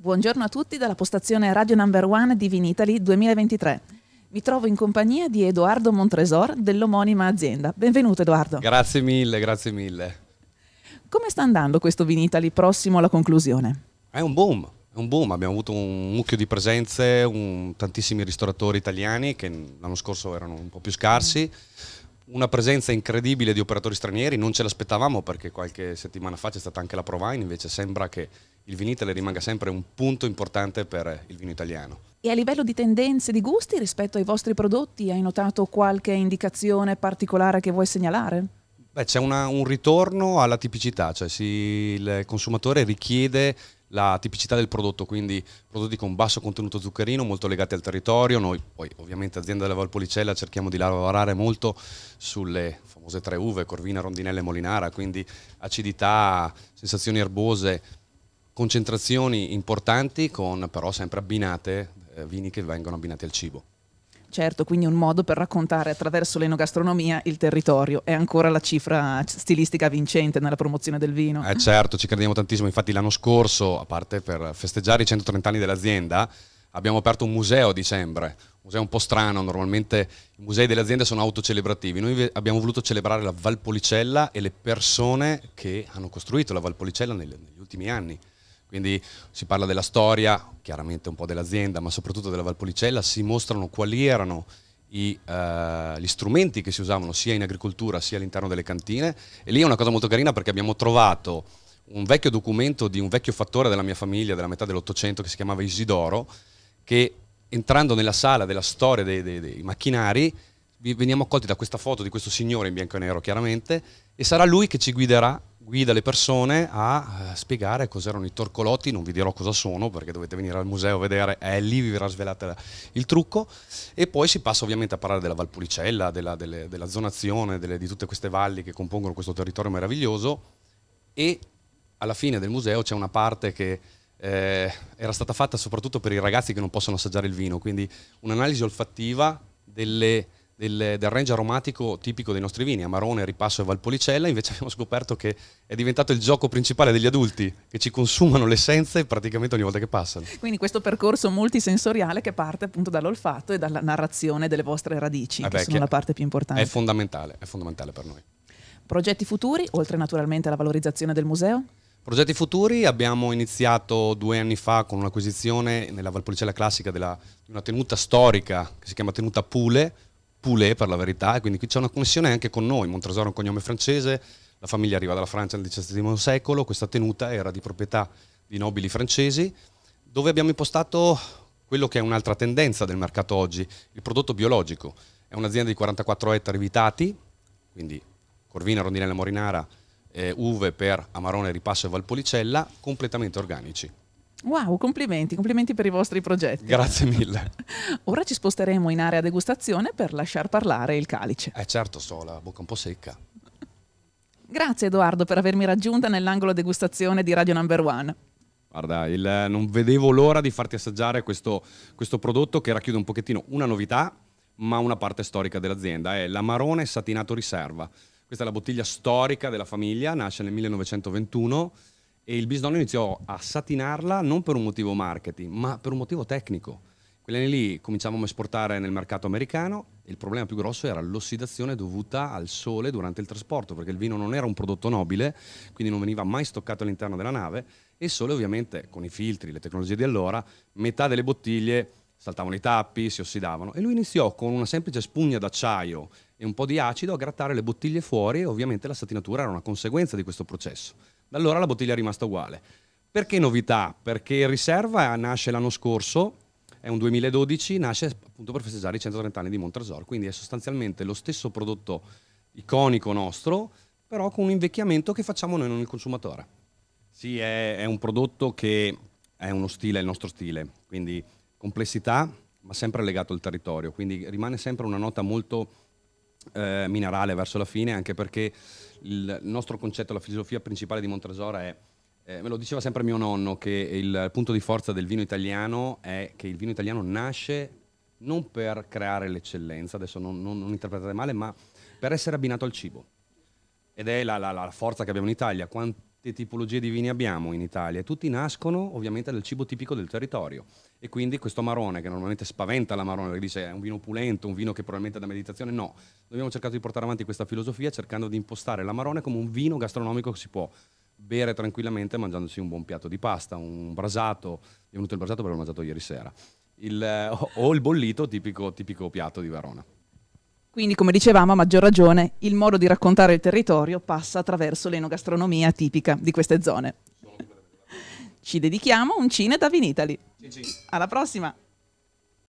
Buongiorno a tutti dalla postazione Radio Number One di Vinitali 2023. Mi trovo in compagnia di Edoardo Montresor dell'omonima azienda. Benvenuto Edoardo. Grazie mille, grazie mille. Come sta andando questo Vinitali prossimo alla conclusione? È un boom, è un boom. Abbiamo avuto un mucchio di presenze, un, tantissimi ristoratori italiani che l'anno scorso erano un po' più scarsi. Una presenza incredibile di operatori stranieri, non ce l'aspettavamo perché qualche settimana fa c'è stata anche la Provine, invece sembra che il vinitale rimanga sempre un punto importante per il vino italiano. E a livello di tendenze, di gusti rispetto ai vostri prodotti, hai notato qualche indicazione particolare che vuoi segnalare? Beh, c'è un ritorno alla tipicità, cioè si, il consumatore richiede la tipicità del prodotto, quindi prodotti con basso contenuto zuccherino, molto legati al territorio. Noi poi ovviamente azienda della Valpolicella cerchiamo di lavorare molto sulle famose tre uve, Corvina, Rondinella e Molinara, quindi acidità, sensazioni erbose, concentrazioni importanti con però sempre abbinate eh, vini che vengono abbinati al cibo. Certo, quindi un modo per raccontare attraverso l'enogastronomia il territorio. È ancora la cifra stilistica vincente nella promozione del vino. Eh certo, ci crediamo tantissimo. Infatti l'anno scorso, a parte per festeggiare i 130 anni dell'azienda, abbiamo aperto un museo a dicembre. Un museo un po' strano, normalmente i musei delle aziende sono autocelebrativi. Noi abbiamo voluto celebrare la Valpolicella e le persone che hanno costruito la Valpolicella negli ultimi anni. Quindi si parla della storia, chiaramente un po' dell'azienda, ma soprattutto della Valpolicella, si mostrano quali erano i, uh, gli strumenti che si usavano sia in agricoltura sia all'interno delle cantine. E lì è una cosa molto carina perché abbiamo trovato un vecchio documento di un vecchio fattore della mia famiglia, della metà dell'Ottocento, che si chiamava Isidoro, che entrando nella sala della storia dei, dei, dei macchinari veniamo accolti da questa foto di questo signore in bianco e nero, chiaramente, e sarà lui che ci guiderà guida le persone a eh, spiegare cos'erano i torcolotti, non vi dirò cosa sono perché dovete venire al museo a vedere, è lì vi verrà svelato il trucco e poi si passa ovviamente a parlare della Valpolicella, della, delle, della zonazione, delle, di tutte queste valli che compongono questo territorio meraviglioso e alla fine del museo c'è una parte che eh, era stata fatta soprattutto per i ragazzi che non possono assaggiare il vino, quindi un'analisi olfattiva delle del, del, range aromatico tipico dei nostri vini, Amarone, Ripasso e Valpolicella, invece abbiamo scoperto che è diventato il gioco principale degli adulti, che ci consumano le essenze praticamente ogni volta che passano. Quindi questo percorso multisensoriale che parte appunto dall'olfatto e dalla narrazione delle vostre radici, eh beh, che sono che la parte più importante. È fondamentale, è fondamentale per noi. Progetti futuri, oltre naturalmente alla valorizzazione del museo? Progetti futuri, abbiamo iniziato due anni fa con un'acquisizione nella Valpolicella classica di una tenuta storica che si chiama Tenuta Pule, Poulet per la verità, e quindi qui c'è una connessione anche con noi, Montresoro è un cognome francese, la famiglia arriva dalla Francia nel XVII secolo, questa tenuta era di proprietà di nobili francesi, dove abbiamo impostato quello che è un'altra tendenza del mercato oggi, il prodotto biologico. È un'azienda di 44 ettari vitati, quindi corvina, rondinella morinara, eh, uve per Amarone, Ripasso e Valpolicella, completamente organici. Wow, complimenti, complimenti per i vostri progetti. Grazie mille. Ora ci sposteremo in area degustazione per lasciar parlare il calice. Eh certo, sto la bocca un po' secca. Grazie Edoardo per avermi raggiunta nell'angolo degustazione di Radio Number One. Guarda, il, eh, non vedevo l'ora di farti assaggiare questo, questo prodotto che racchiude un pochettino una novità, ma una parte storica dell'azienda. È l'Amarone Satinato Riserva. Questa è la bottiglia storica della famiglia, nasce nel 1921 e il bisnonno iniziò a satinarla non per un motivo marketing, ma per un motivo tecnico. Quegli anni lì cominciavamo a esportare nel mercato americano e il problema più grosso era l'ossidazione dovuta al sole durante il trasporto, perché il vino non era un prodotto nobile, quindi non veniva mai stoccato all'interno della nave e il sole ovviamente con i filtri, le tecnologie di allora, metà delle bottiglie saltavano i tappi, si ossidavano e lui iniziò con una semplice spugna d'acciaio e un po' di acido a grattare le bottiglie fuori e ovviamente la satinatura era una conseguenza di questo processo. Da allora la bottiglia è rimasta uguale. Perché novità? Perché Riserva nasce l'anno scorso, è un 2012, nasce appunto per festeggiare i 130 anni di Montresor, quindi è sostanzialmente lo stesso prodotto iconico nostro, però con un invecchiamento che facciamo noi non il consumatore. Sì, è, è un prodotto che è uno stile, è il nostro stile, quindi complessità, ma sempre legato al territorio, quindi rimane sempre una nota molto eh, minerale verso la fine, anche perché il nostro concetto, la filosofia principale di Montresora è, eh, me lo diceva sempre mio nonno, che il punto di forza del vino italiano è che il vino italiano nasce non per creare l'eccellenza, adesso non, non, non interpretate male, ma per essere abbinato al cibo. Ed è la, la, la forza che abbiamo in Italia. Quanti di tipologie di vini abbiamo in Italia. Tutti nascono ovviamente dal cibo tipico del territorio e quindi questo marone che normalmente spaventa la marone perché dice è un vino opulento, un vino che probabilmente è da meditazione, no. Noi abbiamo cercato di portare avanti questa filosofia cercando di impostare la marone come un vino gastronomico che si può bere tranquillamente mangiandosi un buon piatto di pasta, un brasato, è venuto il brasato perché l'ho mangiato ieri sera, il, eh, o, o, il bollito tipico, tipico piatto di Verona. Quindi, come dicevamo, a maggior ragione, il modo di raccontare il territorio passa attraverso l'enogastronomia tipica di queste zone. Ci dedichiamo un Cine da Vinitali. Alla prossima!